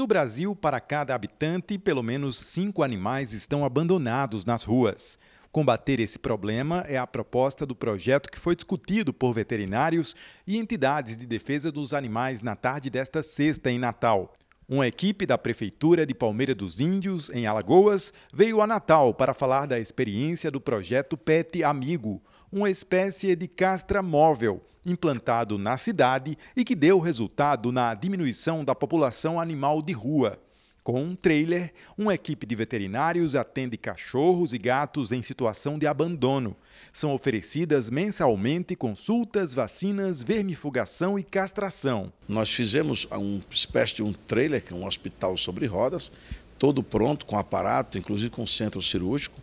No Brasil, para cada habitante, pelo menos cinco animais estão abandonados nas ruas. Combater esse problema é a proposta do projeto que foi discutido por veterinários e entidades de defesa dos animais na tarde desta sexta em Natal. Uma equipe da Prefeitura de Palmeira dos Índios, em Alagoas, veio a Natal para falar da experiência do projeto PET Amigo, uma espécie de castra móvel implantado na cidade e que deu resultado na diminuição da população animal de rua. Com um trailer, uma equipe de veterinários atende cachorros e gatos em situação de abandono. São oferecidas mensalmente consultas, vacinas, vermifugação e castração. Nós fizemos uma espécie de um trailer, que é um hospital sobre rodas, todo pronto, com aparato, inclusive com centro cirúrgico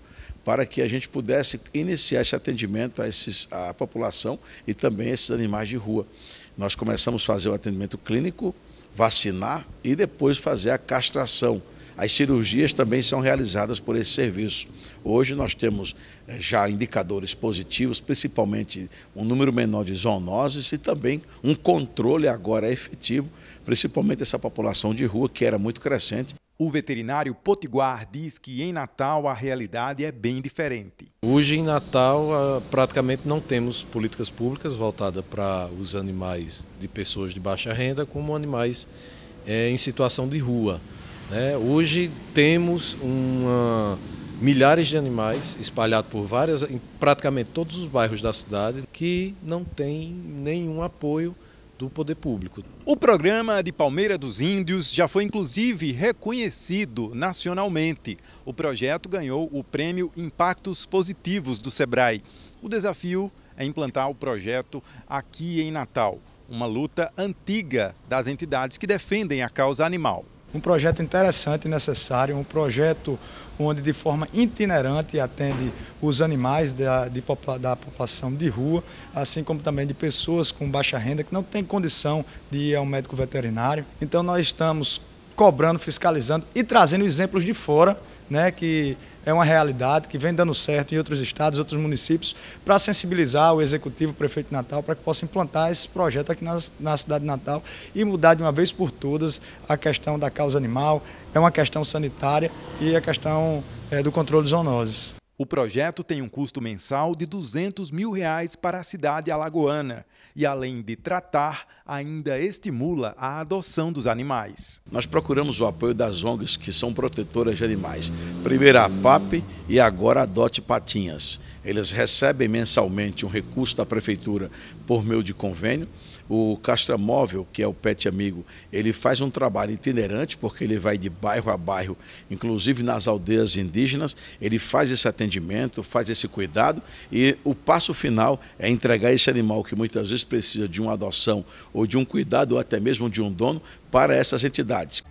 para que a gente pudesse iniciar esse atendimento a, esses, a população e também a esses animais de rua. Nós começamos a fazer o atendimento clínico, vacinar e depois fazer a castração. As cirurgias também são realizadas por esse serviço. Hoje nós temos eh, já indicadores positivos, principalmente um número menor de zoonoses e também um controle agora efetivo, principalmente dessa população de rua que era muito crescente. O veterinário Potiguar diz que em Natal a realidade é bem diferente. Hoje em Natal ah, praticamente não temos políticas públicas voltadas para os animais de pessoas de baixa renda como animais é, em situação de rua. Né? Hoje temos uma, milhares de animais espalhados por várias, em praticamente todos os bairros da cidade que não tem nenhum apoio do poder público. O programa de Palmeira dos Índios já foi inclusive reconhecido nacionalmente. O projeto ganhou o prêmio Impactos Positivos do Sebrae. O desafio é implantar o projeto aqui em Natal, uma luta antiga das entidades que defendem a causa animal. Um projeto interessante e necessário, um projeto onde de forma itinerante atende os animais da, de, da população de rua, assim como também de pessoas com baixa renda que não têm condição de ir ao médico veterinário. Então nós estamos cobrando, fiscalizando e trazendo exemplos de fora, né, que é uma realidade, que vem dando certo em outros estados, outros municípios, para sensibilizar o Executivo, o Prefeito de Natal, para que possa implantar esse projeto aqui na, na cidade de Natal e mudar de uma vez por todas a questão da causa animal, é uma questão sanitária e a é questão é, do controle de zoonoses. O projeto tem um custo mensal de 200 mil reais para a cidade alagoana e, além de tratar, ainda estimula a adoção dos animais. Nós procuramos o apoio das ONGs que são protetoras de animais. Primeiro a PAP e agora a Dote Patinhas. Eles recebem mensalmente um recurso da prefeitura por meio de convênio. O castramóvel que é o Pet Amigo, ele faz um trabalho itinerante, porque ele vai de bairro a bairro, inclusive nas aldeias indígenas, ele faz esse atendimento, faz esse cuidado e o passo final é entregar esse animal que muitas vezes precisa de uma adoção ou de um cuidado ou até mesmo de um dono para essas entidades.